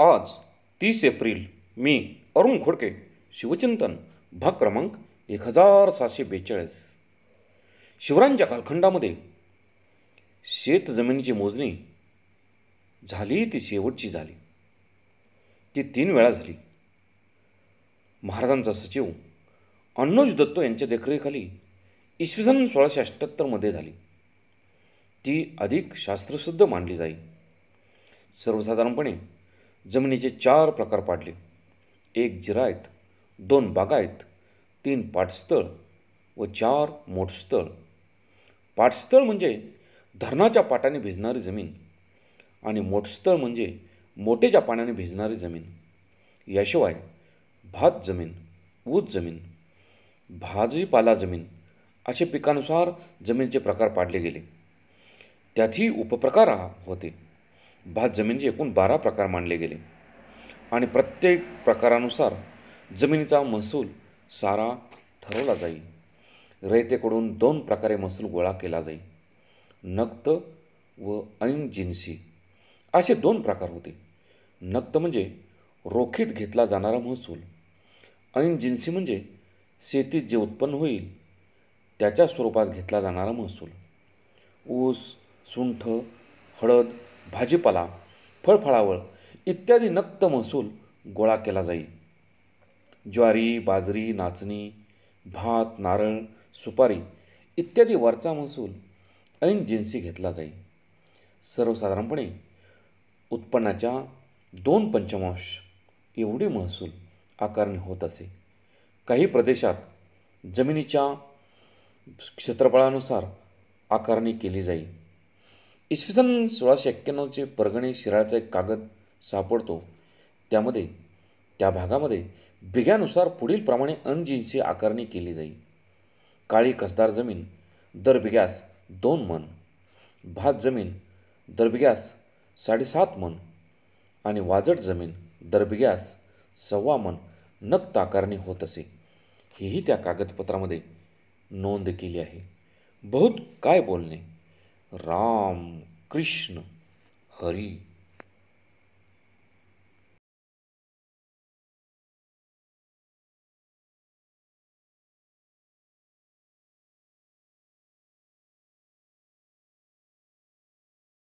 आज तीस एप्रिल मी अरुण खोडके शिवचिंतन भाग क्रमांक एक हजार सहाशे बेचाळीस शिवरायांच्या कालखंडामध्ये शेत जमिनीची मोजणी झाली ती शेवटची झाली ती तीन वेळा झाली महाराजांचा सचिव अन्नोज दत्तो यांच्या देखरेखाली इसवी सन सोळाशे अठ्ठ्याहत्तरमध्ये झाली ती अधिक शास्त्रशुद्ध मानली जाई सर्वसाधारणपणे जमिनीचे चार प्रकार पाडले एक जिरायत दोन बागायत तीन पाठस्थळ व चार मोठस्थळ पाठस्थळ म्हणजे धरणाच्या पाटाने भिजणारी जमीन आणि मोठस्थळ म्हणजे मोठेच्या पाण्याने भिजणारी जमीन याशिवाय भात जमीन ऊस जमीन भाजीपाला जमीन असे पिकानुसार जमिनीचे प्रकार पाडले गेले त्यातही उपप्रकार होते भात जमिनीचे एकूण बारा प्रकार मानले गेले आणि प्रत्येक प्रकारानुसार जमिनीचा महसूल सारा ठरवला जाई रयतेकडून दोन प्रकारे महसूल गोळा केला जाई नक्त व ऐन जिन्सी असे दोन प्रकार होते नक्त म्हणजे रोखीत घेतला जाणारा महसूल ऐन जिन्सी म्हणजे शेतीत जे उत्पन्न होईल त्याच्या स्वरूपात घेतला जाणारा महसूल ऊस सुंठ हळद भाजीपाला फळफळावळ इत्यादी नक्त महसूल गोळा केला जाई ज्वारी बाजरी नाचणी भात नारळ सुपारी इत्यादी वरचा महसूल ऐन जिन्सी घेतला जाई सर्वसाधारणपणे उत्पन्नाच्या दोन पंचमांश एवढी महसूल आकारणी होत असे काही प्रदेशात जमिनीच्या क्षेत्रफळानुसार आकारणी केली जाई इसवी सन सोळाशे एक्क्याण्णवचे परगणे शिराळचा एक कागद सापडतो त्यामध्ये त्या भागामध्ये बिघ्यानुसार पुढील प्रमाणे अनजिन्सी आकारणी केली जाई काळी कसदार जमीन दर बिघ्यास दोन मन भात जमीन दर साडेसात मन आणि वाजट जमीन दर बिघ्यास सव्वा मन नक्त आकारणी होत असे हेही त्या कागदपत्रामध्ये नोंद केली आहे बहुत काय बोलणे राम कृष्ण हरी